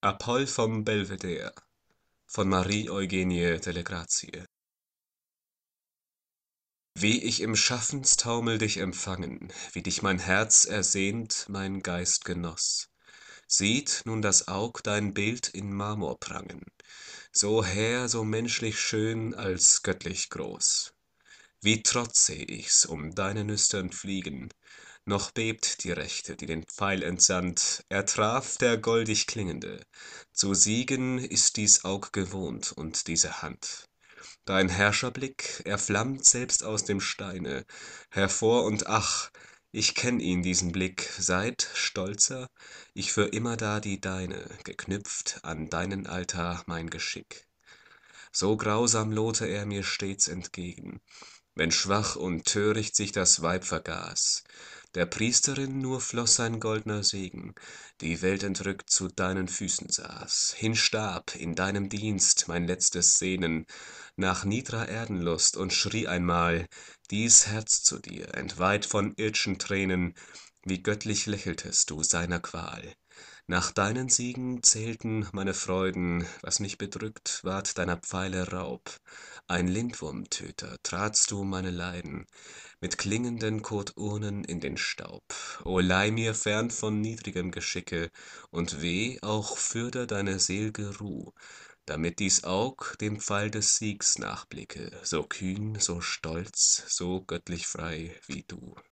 Apoll vom Belvedere von Marie-Eugenie delle Grazie Wie ich im Schaffenstaumel dich empfangen, Wie dich mein Herz ersehnt, mein Geist genoß, Sieht nun das Aug dein Bild in Marmor prangen, So hehr, so menschlich schön, als göttlich groß. Wie trotz seh ich's um deine Nüstern fliegen noch bebt die rechte die den pfeil entsandt er traf der goldig klingende zu siegen ist dies aug gewohnt und diese hand dein herrscherblick er flammt selbst aus dem steine hervor und ach ich kenn ihn diesen blick seit stolzer ich für immerdar die deine geknüpft an deinen altar mein geschick so grausam lohte er mir stets entgegen wenn schwach und töricht sich das weib vergaß der priesterin nur floß sein goldner segen die welt entrückt zu deinen füßen saß hinstarb in deinem dienst mein letztes sehnen nach niedrer erdenlust und schrie einmal dies herz zu dir entweiht von ird'schen tränen wie göttlich lächeltest du seiner qual nach deinen siegen zählten meine freuden was mich bedrückt ward deiner pfeile raub ein lindwurmtöter tratst du meine leiden mit klingenden Koturnen in den staub o leih mir fern von niedrigem geschicke und weh auch fürder deine sel'ge ruh damit dies aug dem pfeil des siegs nachblicke so kühn so stolz so göttlich frei wie du